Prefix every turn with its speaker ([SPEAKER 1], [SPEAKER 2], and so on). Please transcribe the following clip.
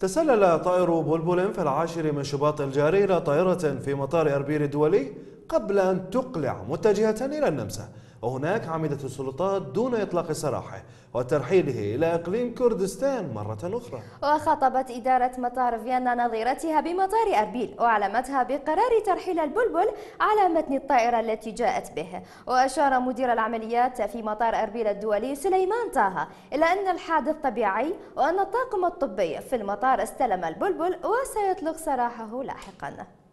[SPEAKER 1] تسلل طائر بلبل في العاشر من شباط الجاري إلى طائرة في مطار أربيل الدولي قبل أن تقلع متجهة إلى النمسا وهناك عمدت السلطات دون إطلاق سراحه وترحيله إلى إقليم كردستان مرة أخرى
[SPEAKER 2] وخاطبت إدارة مطار فيينا نظيرتها بمطار أربيل وأعلمتها بقرار ترحيل البلبل على متن الطائرة التي جاءت به وأشار مدير العمليات في مطار أربيل الدولي سليمان طه إلى أن الحادث طبيعي وأن الطاقم الطبي في المطار استلم البلبل وسيطلق سراحه لاحقاً